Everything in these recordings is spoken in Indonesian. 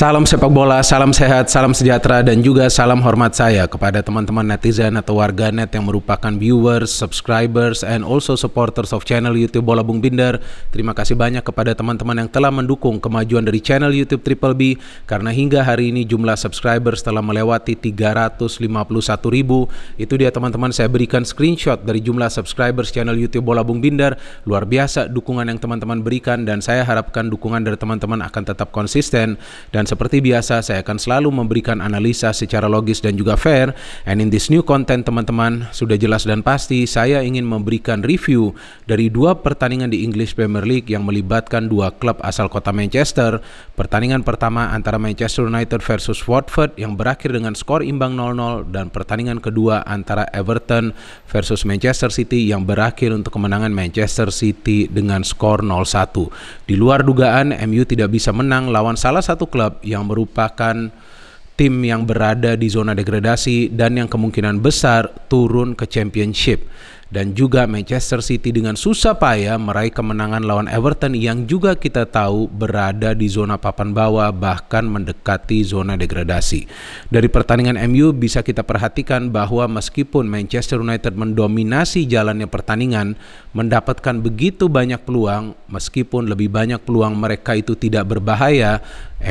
Salam sepak bola, salam sehat, salam sejahtera, dan juga salam hormat saya kepada teman-teman netizen atau warganet yang merupakan viewers, subscribers, and also supporters of channel YouTube Bola Bung Binder. Terima kasih banyak kepada teman-teman yang telah mendukung kemajuan dari channel YouTube Triple B karena hingga hari ini jumlah subscribers telah melewati 351 ribu. Itu dia teman-teman, saya berikan screenshot dari jumlah subscribers channel YouTube Bola Bung Binder. Luar biasa dukungan yang teman-teman berikan dan saya harapkan dukungan dari teman-teman akan tetap konsisten dan seperti biasa, saya akan selalu memberikan analisa secara logis dan juga fair. And in this new content, teman-teman, sudah jelas dan pasti saya ingin memberikan review dari dua pertandingan di English Premier League yang melibatkan dua klub asal kota Manchester. Pertandingan pertama antara Manchester United versus Watford yang berakhir dengan skor imbang 0-0 dan pertandingan kedua antara Everton versus Manchester City yang berakhir untuk kemenangan Manchester City dengan skor 0-1. Di luar dugaan, MU tidak bisa menang lawan salah satu klub yang merupakan tim yang berada di zona degradasi dan yang kemungkinan besar turun ke championship dan juga Manchester City dengan susah payah meraih kemenangan lawan Everton yang juga kita tahu berada di zona papan bawah bahkan mendekati zona degradasi. Dari pertandingan MU bisa kita perhatikan bahwa meskipun Manchester United mendominasi jalannya pertandingan, mendapatkan begitu banyak peluang, meskipun lebih banyak peluang mereka itu tidak berbahaya,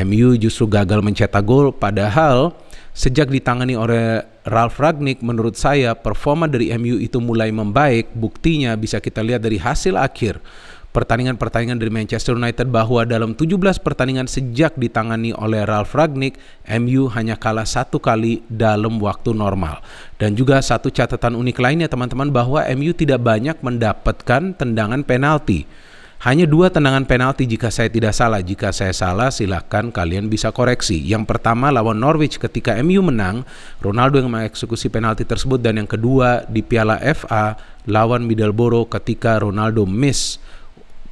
MU justru gagal mencetak gol padahal Sejak ditangani oleh Ralph Ragnick, menurut saya performa dari MU itu mulai membaik. Buktinya bisa kita lihat dari hasil akhir pertandingan-pertandingan dari Manchester United bahwa dalam 17 pertandingan sejak ditangani oleh Ralph Ragnick, MU hanya kalah satu kali dalam waktu normal. Dan juga satu catatan unik lainnya teman-teman bahwa MU tidak banyak mendapatkan tendangan penalti. Hanya dua tendangan penalti jika saya tidak salah. Jika saya salah, silahkan kalian bisa koreksi. Yang pertama lawan Norwich ketika MU menang, Ronaldo yang mengeksekusi penalti tersebut. Dan yang kedua di Piala FA lawan Middleborough ketika Ronaldo miss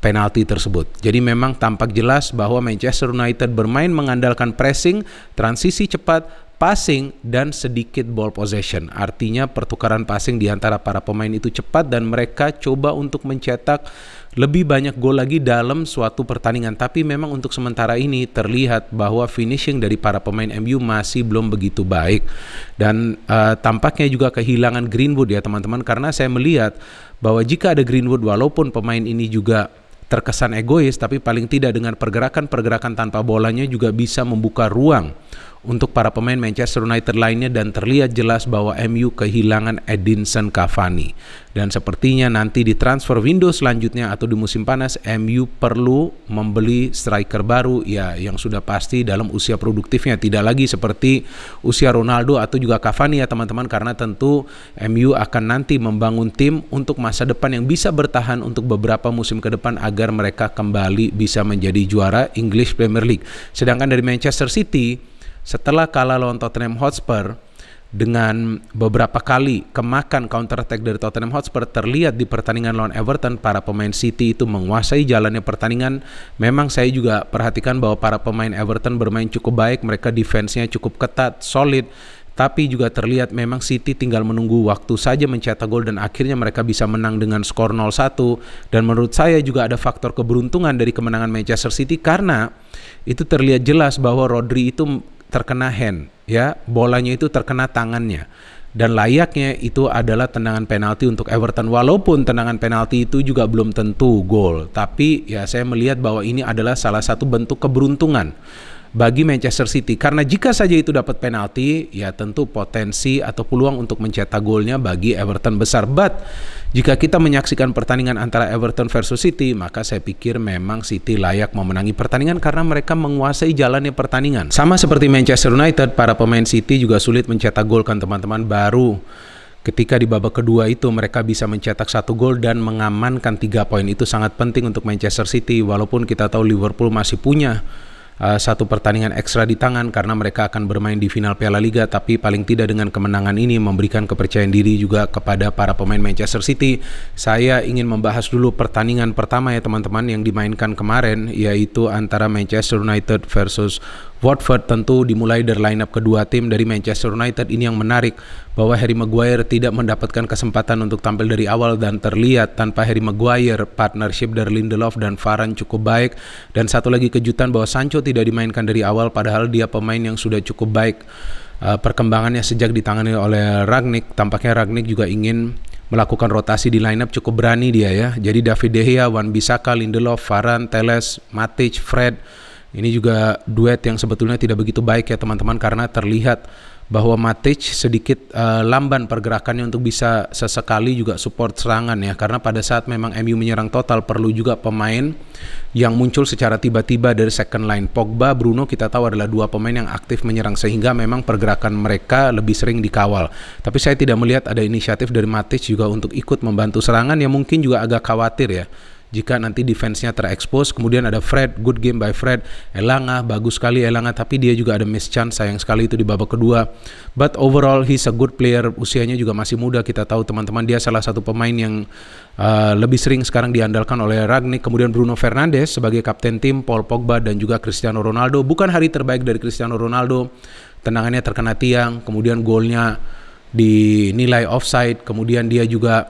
penalti tersebut. Jadi memang tampak jelas bahwa Manchester United bermain mengandalkan pressing, transisi cepat, passing dan sedikit ball possession. Artinya pertukaran passing di antara para pemain itu cepat dan mereka coba untuk mencetak lebih banyak gol lagi dalam suatu pertandingan. Tapi memang untuk sementara ini terlihat bahwa finishing dari para pemain MU masih belum begitu baik. Dan uh, tampaknya juga kehilangan Greenwood ya teman-teman karena saya melihat bahwa jika ada Greenwood walaupun pemain ini juga terkesan egois tapi paling tidak dengan pergerakan-pergerakan tanpa bolanya juga bisa membuka ruang untuk para pemain Manchester United lainnya dan terlihat jelas bahwa MU kehilangan Edinson Cavani. Dan sepertinya nanti di transfer window selanjutnya atau di musim panas MU perlu membeli striker baru ya yang sudah pasti dalam usia produktifnya tidak lagi seperti usia Ronaldo atau juga Cavani ya teman-teman karena tentu MU akan nanti membangun tim untuk masa depan yang bisa bertahan untuk beberapa musim ke depan agar mereka kembali bisa menjadi juara English Premier League. Sedangkan dari Manchester City setelah kalah lawan Tottenham Hotspur dengan beberapa kali kemakan counter attack dari Tottenham Hotspur terlihat di pertandingan lawan Everton para pemain City itu menguasai jalannya pertandingan. Memang saya juga perhatikan bahwa para pemain Everton bermain cukup baik, mereka defense-nya cukup ketat, solid, tapi juga terlihat memang City tinggal menunggu waktu saja mencetak gol dan akhirnya mereka bisa menang dengan skor 0-1 dan menurut saya juga ada faktor keberuntungan dari kemenangan Manchester City karena itu terlihat jelas bahwa Rodri itu terkena hand, ya bolanya itu terkena tangannya. Dan layaknya itu adalah tendangan penalti untuk Everton. Walaupun tendangan penalti itu juga belum tentu gol, tapi ya saya melihat bahwa ini adalah salah satu bentuk keberuntungan bagi Manchester City. Karena jika saja itu dapat penalti, ya tentu potensi atau peluang untuk mencetak golnya bagi Everton besar. But jika kita menyaksikan pertandingan antara Everton versus City, maka saya pikir memang City layak memenangi pertandingan karena mereka menguasai jalannya pertandingan. Sama seperti Manchester United, para pemain City juga sulit mencetak gol kan teman-teman baru ketika di babak kedua itu mereka bisa mencetak satu gol dan mengamankan tiga poin itu sangat penting untuk Manchester City walaupun kita tahu Liverpool masih punya Eh, satu pertandingan ekstra di tangan karena mereka akan bermain di final Piala Liga tapi paling tidak dengan kemenangan ini memberikan kepercayaan diri juga kepada para pemain Manchester City. Saya ingin membahas dulu pertandingan pertama ya teman-teman yang dimainkan kemarin yaitu antara Manchester United versus Watford tentu dimulai dari lineup kedua tim dari Manchester United ini yang menarik bahwa Harry Maguire tidak mendapatkan kesempatan untuk tampil dari awal dan terlihat tanpa Harry Maguire partnership dari Lindelof dan Varane cukup baik dan satu lagi kejutan bahwa Sancho tidak dimainkan dari awal padahal dia pemain yang sudah cukup baik eh, perkembangannya sejak ditangani oleh Ragnik tampaknya Ragnik juga ingin melakukan rotasi di lineup cukup berani dia ya jadi David De Gea, Wan Bisaka, Lindelof, Varane, Teles, Matic, Fred ini juga duet yang sebetulnya tidak begitu baik ya teman-teman karena terlihat bahwa Matic sedikit uh, lamban pergerakannya untuk bisa sesekali juga support serangan ya karena pada saat memang MU menyerang total perlu juga pemain yang muncul secara tiba-tiba dari second line Pogba, Bruno kita tahu adalah dua pemain yang aktif menyerang sehingga memang pergerakan mereka lebih sering dikawal. Tapi saya tidak melihat ada inisiatif dari Matic juga untuk ikut membantu serangan yang mungkin juga agak khawatir ya jika nanti defense-nya terekspos. Kemudian ada Fred, good game by Fred. Elanga, bagus sekali Elanga, tapi dia juga ada miss chance, sayang sekali itu di babak kedua. But overall, he's a good player. Usianya juga masih muda, kita tahu teman-teman. Dia salah satu pemain yang uh, lebih sering sekarang diandalkan oleh Ragnik. Kemudian Bruno Fernandes sebagai kapten tim, Paul Pogba, dan juga Cristiano Ronaldo. Bukan hari terbaik dari Cristiano Ronaldo. Tendangannya terkena tiang, kemudian golnya dinilai offside, kemudian dia juga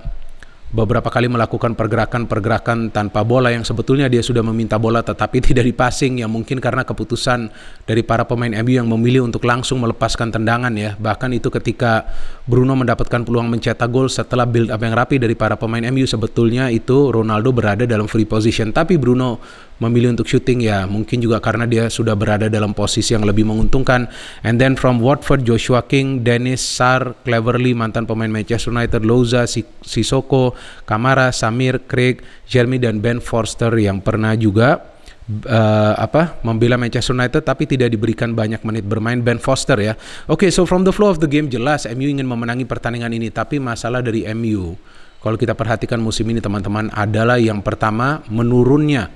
beberapa kali melakukan pergerakan-pergerakan tanpa bola yang sebetulnya dia sudah meminta bola tetapi tidak dipassing yang mungkin karena keputusan dari para pemain MU yang memilih untuk langsung melepaskan tendangan ya bahkan itu ketika Bruno mendapatkan peluang mencetak gol setelah build up yang rapi dari para pemain MU sebetulnya itu Ronaldo berada dalam free position tapi Bruno memilih untuk syuting ya mungkin juga karena dia sudah berada dalam posisi yang lebih menguntungkan and then from Watford Joshua King Dennis Sar Cleverly mantan pemain Manchester United Loza Sisoko Kamara Samir Craig Jeremy dan Ben Forster yang pernah juga uh, apa membela Manchester United tapi tidak diberikan banyak menit bermain Ben Foster ya. Oke, okay, so from the flow of the game jelas MU ingin memenangi pertandingan ini tapi masalah dari MU kalau kita perhatikan musim ini teman-teman adalah yang pertama menurunnya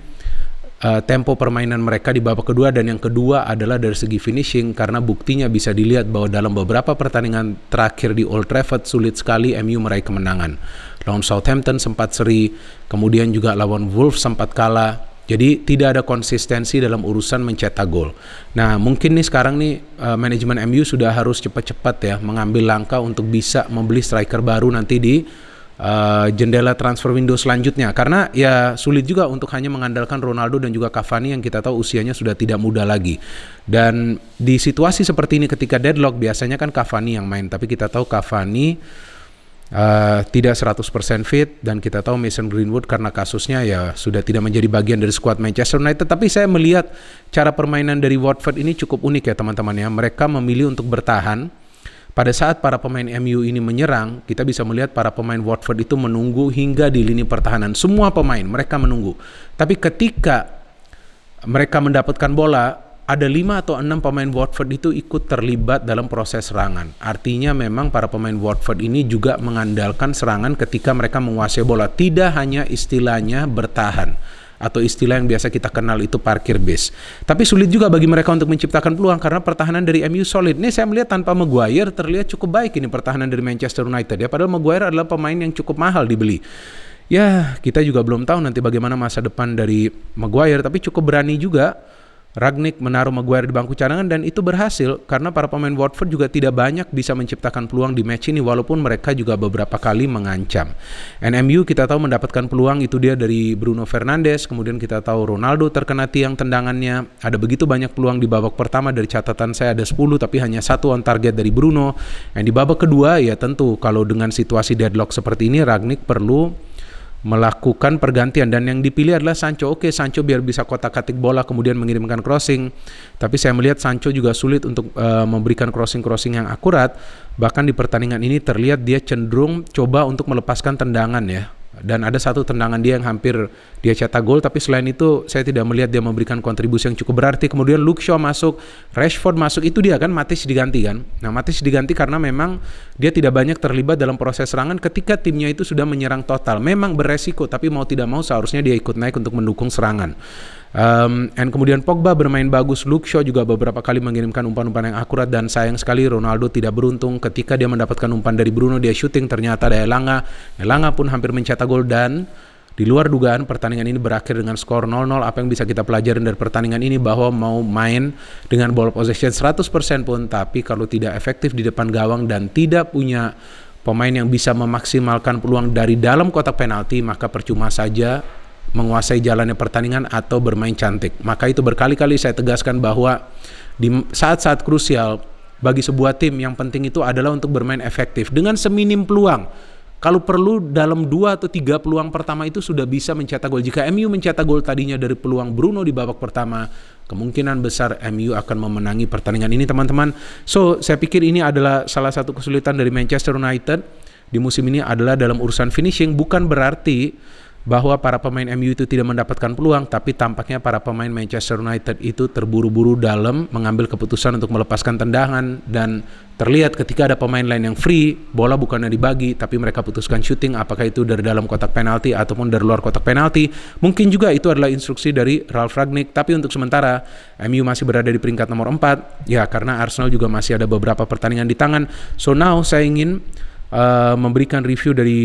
Eh, tempo permainan mereka di babak kedua dan yang kedua adalah dari segi finishing karena buktinya bisa dilihat bahwa dalam beberapa pertandingan terakhir di Old Trafford sulit sekali MU meraih kemenangan. Lawan Southampton sempat seri, kemudian juga lawan Wolves sempat kalah. Jadi tidak ada konsistensi dalam urusan mencetak gol. Nah mungkin nih sekarang nih uh, manajemen MU sudah harus cepat-cepat ya mengambil langkah untuk bisa membeli striker baru nanti di Eh, jendela transfer window selanjutnya karena ya sulit juga untuk hanya mengandalkan Ronaldo dan juga Cavani yang kita tahu usianya sudah tidak muda lagi. Dan di situasi seperti ini ketika deadlock biasanya kan Cavani yang main tapi kita tahu Cavani Uh, tidak 100% fit dan kita tahu Mason Greenwood karena kasusnya ya sudah tidak menjadi bagian dari skuad Manchester United tapi saya melihat cara permainan dari Watford ini cukup unik ya teman-teman ya mereka memilih untuk bertahan pada saat para pemain MU ini menyerang, kita bisa melihat para pemain Watford itu menunggu hingga di lini pertahanan. Semua pemain mereka menunggu. Tapi ketika mereka mendapatkan bola, ada lima atau enam pemain Watford itu ikut terlibat dalam proses serangan. Artinya memang para pemain Watford ini juga mengandalkan serangan ketika mereka menguasai bola. Tidak hanya istilahnya bertahan atau istilah yang biasa kita kenal itu parkir bis. Tapi sulit juga bagi mereka untuk menciptakan peluang karena pertahanan dari MU solid. Ini saya melihat tanpa Maguire terlihat cukup baik ini pertahanan dari Manchester United ya. Padahal Maguire adalah pemain yang cukup mahal dibeli ya kita juga belum tahu nanti bagaimana masa depan dari Maguire tapi cukup berani juga Ragnik menaruh Maguire di bangku cadangan dan itu berhasil karena para pemain Watford juga tidak banyak bisa menciptakan peluang di match ini walaupun mereka juga beberapa kali mengancam. NMU kita tahu mendapatkan peluang itu dia dari Bruno Fernandes, kemudian kita tahu Ronaldo terkena tiang tendangannya. Ada begitu banyak peluang di babak pertama dari catatan saya ada 10 tapi hanya satu on target dari Bruno. Dan di babak kedua ya tentu kalau dengan situasi deadlock seperti ini Ragnik perlu melakukan pergantian dan yang dipilih adalah Sancho. Oke, Sancho biar bisa kotak-katik bola kemudian mengirimkan crossing. Tapi saya melihat Sancho juga sulit untuk uh, memberikan crossing-crossing yang akurat. Bahkan di pertandingan ini terlihat dia cenderung coba untuk melepaskan tendangan ya dan ada satu tendangan dia yang hampir dia cetak gol tapi selain itu saya tidak melihat dia memberikan kontribusi yang cukup berarti kemudian Luke Shaw masuk Rashford masuk itu dia kan Matis diganti kan nah Matis diganti karena memang dia tidak banyak terlibat dalam proses serangan ketika timnya itu sudah menyerang total memang beresiko tapi mau tidak mau seharusnya dia ikut naik untuk mendukung serangan Um, and kemudian Pogba bermain bagus, Luke Shaw juga beberapa kali mengirimkan umpan-umpan yang akurat dan sayang sekali Ronaldo tidak beruntung ketika dia mendapatkan umpan dari Bruno dia syuting ternyata ada Elanga. Elanga pun hampir mencetak gol dan di luar dugaan pertandingan ini berakhir dengan skor 0-0 apa yang bisa kita pelajari dari pertandingan ini bahwa mau main dengan ball possession 100% pun tapi kalau tidak efektif di depan gawang dan tidak punya pemain yang bisa memaksimalkan peluang dari dalam kotak penalti maka percuma saja menguasai jalannya pertandingan atau bermain cantik. Maka itu berkali-kali saya tegaskan bahwa di saat-saat krusial bagi sebuah tim yang penting itu adalah untuk bermain efektif dengan seminim peluang. Kalau perlu dalam dua atau tiga peluang pertama itu sudah bisa mencetak gol. Jika MU mencetak gol tadinya dari peluang Bruno di babak pertama, kemungkinan besar MU akan memenangi pertandingan ini teman-teman. So, saya pikir ini adalah salah satu kesulitan dari Manchester United di musim ini adalah dalam urusan finishing bukan berarti bahwa para pemain MU itu tidak mendapatkan peluang, tapi tampaknya para pemain Manchester United itu terburu-buru dalam mengambil keputusan untuk melepaskan tendangan dan terlihat ketika ada pemain lain yang free, bola bukannya dibagi, tapi mereka putuskan shooting apakah itu dari dalam kotak penalti ataupun dari luar kotak penalti. Mungkin juga itu adalah instruksi dari Ralf Ragnick, tapi untuk sementara MU masih berada di peringkat nomor 4, ya karena Arsenal juga masih ada beberapa pertandingan di tangan. So now saya ingin uh, memberikan review dari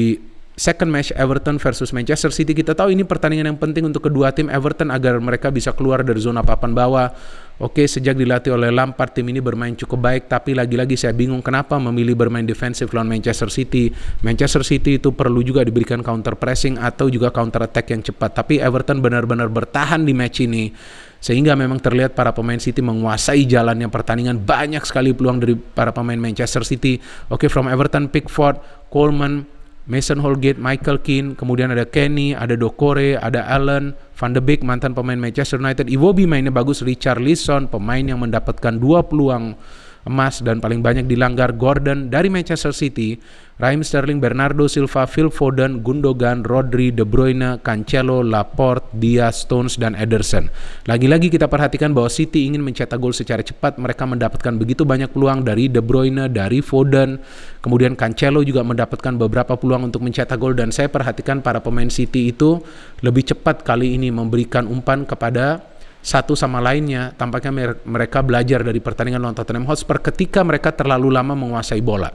second match Everton versus Manchester City. Kita tahu ini pertandingan yang penting untuk kedua tim Everton agar mereka bisa keluar dari zona papan bawah. Oke, sejak dilatih oleh Lampard tim ini bermain cukup baik, tapi lagi-lagi saya bingung kenapa memilih bermain defensif lawan Manchester City. Manchester City itu perlu juga diberikan counter pressing atau juga counter attack yang cepat. Tapi Everton benar-benar bertahan di match ini sehingga memang terlihat para pemain City menguasai jalannya pertandingan banyak sekali peluang dari para pemain Manchester City. Oke, from Everton Pickford, Coleman, Mason Holgate, Michael Keane, kemudian ada Kenny, ada Dokore, ada Allen, Van de Beek mantan pemain Manchester United, Iwobi mainnya bagus, Richard Lisson pemain yang mendapatkan dua peluang emas dan paling banyak dilanggar Gordon dari Manchester City, Raheem Sterling, Bernardo Silva, Phil Foden, Gundogan, Rodri, De Bruyne, Cancelo, Laporte, Diaz, Stones, dan Ederson. Lagi-lagi kita perhatikan bahwa City ingin mencetak gol secara cepat, mereka mendapatkan begitu banyak peluang dari De Bruyne, dari Foden, kemudian Cancelo juga mendapatkan beberapa peluang untuk mencetak gol dan saya perhatikan para pemain City itu lebih cepat kali ini memberikan umpan kepada satu sama lainnya, tampaknya mereka belajar dari pertandingan lawan Tottenham Hotspur ketika mereka terlalu lama menguasai bola.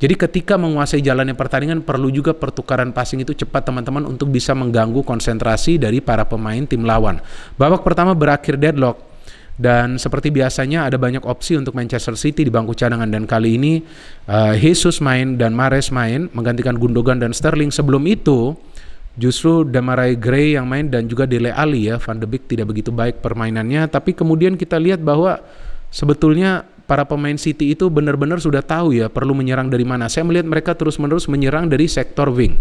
Jadi ketika menguasai jalannya pertandingan perlu juga pertukaran passing itu cepat teman-teman untuk bisa mengganggu konsentrasi dari para pemain tim lawan. Babak pertama berakhir deadlock dan seperti biasanya ada banyak opsi untuk Manchester City di bangku cadangan dan kali ini uh, Jesus main dan Mares main menggantikan Gundogan dan Sterling. Sebelum itu Justru Damarai Gray yang main dan juga Dele Ali ya, Van de Beek tidak begitu baik permainannya. Tapi kemudian kita lihat bahwa sebetulnya para pemain City itu benar-benar sudah tahu ya perlu menyerang dari mana. Saya melihat mereka terus-menerus menyerang dari sektor wing.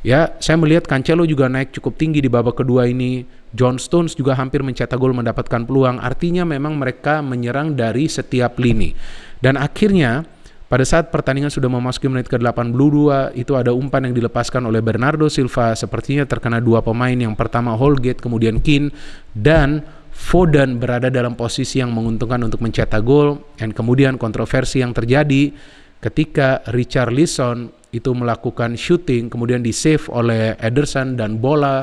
Ya, saya melihat Cancelo juga naik cukup tinggi di babak kedua ini. John Stones juga hampir mencetak gol mendapatkan peluang. Artinya memang mereka menyerang dari setiap lini. Dan akhirnya pada saat pertandingan sudah memasuki menit ke-82, itu ada umpan yang dilepaskan oleh Bernardo Silva. Sepertinya terkena dua pemain, yang pertama Holgate, kemudian Kin, dan Foden berada dalam posisi yang menguntungkan untuk mencetak gol. Dan kemudian kontroversi yang terjadi ketika Richard Lison itu melakukan shooting, kemudian di-save oleh Ederson dan bola uh,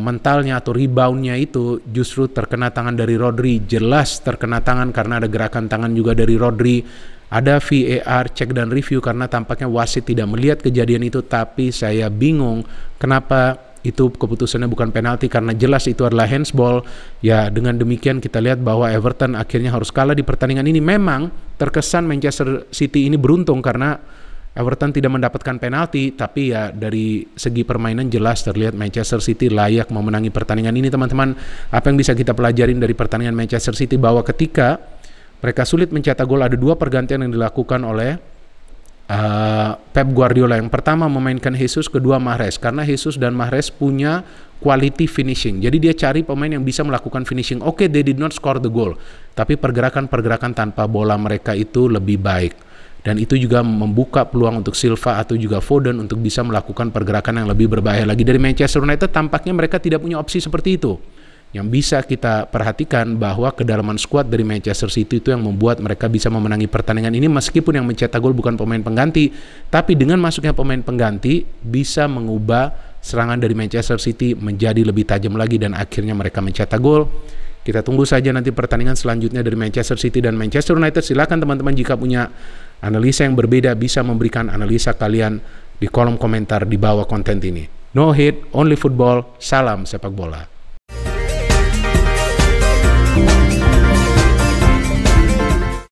mentalnya atau reboundnya itu justru terkena tangan dari Rodri. Jelas terkena tangan karena ada gerakan tangan juga dari Rodri ada VAR cek dan review karena tampaknya wasit tidak melihat kejadian itu tapi saya bingung kenapa itu keputusannya bukan penalti karena jelas itu adalah handsball. Ya, dengan demikian kita lihat bahwa Everton akhirnya harus kalah di pertandingan ini. Memang terkesan Manchester City ini beruntung karena Everton tidak mendapatkan penalti, tapi ya dari segi permainan jelas terlihat Manchester City layak memenangi pertandingan ini, teman-teman. Apa yang bisa kita pelajarin dari pertandingan Manchester City bahwa ketika mereka sulit mencetak gol. Ada dua pergantian yang dilakukan oleh uh, Pep Guardiola. Yang pertama memainkan Jesus, kedua Mahrez. Karena Jesus dan Mahrez punya quality finishing. Jadi dia cari pemain yang bisa melakukan finishing. Oke, okay, they did not score the goal. Tapi pergerakan-pergerakan tanpa bola mereka itu lebih baik dan itu juga membuka peluang untuk Silva atau juga Foden untuk bisa melakukan pergerakan yang lebih berbahaya lagi dari Manchester United tampaknya mereka tidak punya opsi seperti itu yang bisa kita perhatikan bahwa kedalaman skuad dari Manchester City itu yang membuat mereka bisa memenangi pertandingan ini meskipun yang mencetak gol bukan pemain pengganti tapi dengan masuknya pemain pengganti bisa mengubah serangan dari Manchester City menjadi lebih tajam lagi dan akhirnya mereka mencetak gol kita tunggu saja nanti pertandingan selanjutnya dari Manchester City dan Manchester United silakan teman-teman jika punya analisa yang berbeda bisa memberikan analisa kalian di kolom komentar di bawah konten ini no hate only football salam sepak bola